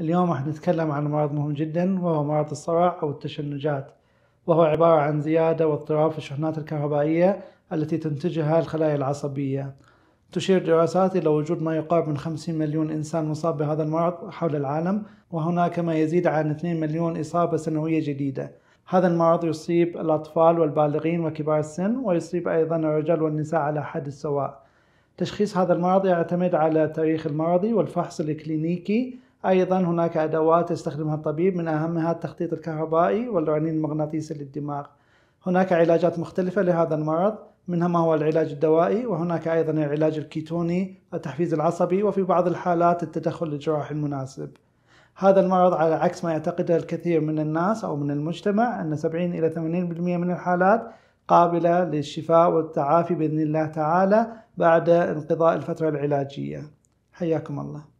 اليوم راح نتكلم عن مرض مهم جدا وهو مرض الصرع أو التشنجات وهو عبارة عن زيادة واضطراب في الشحنات الكهربائية التي تنتجها الخلايا العصبية تشير دراسات إلى وجود ما يقارب من 50 مليون إنسان مصاب بهذا المرض حول العالم وهناك ما يزيد عن 2 مليون إصابة سنوية جديدة هذا المرض يصيب الأطفال والبالغين وكبار السن ويصيب أيضا الرجال والنساء على حد سواء تشخيص هذا المرض يعتمد على تاريخ المرضي والفحص الكلينيكي أيضا هناك أدوات يستخدمها الطبيب من أهمها التخطيط الكهربائي والرنين المغناطيسي للدماغ هناك علاجات مختلفة لهذا المرض منها ما هو العلاج الدوائي وهناك أيضا العلاج الكيتوني التحفيز العصبي وفي بعض الحالات التدخل الجراحي المناسب هذا المرض على عكس ما يعتقده الكثير من الناس أو من المجتمع أن 70 إلى 80% من الحالات قابلة للشفاء والتعافي بإذن الله تعالى بعد انقضاء الفترة العلاجية حياكم الله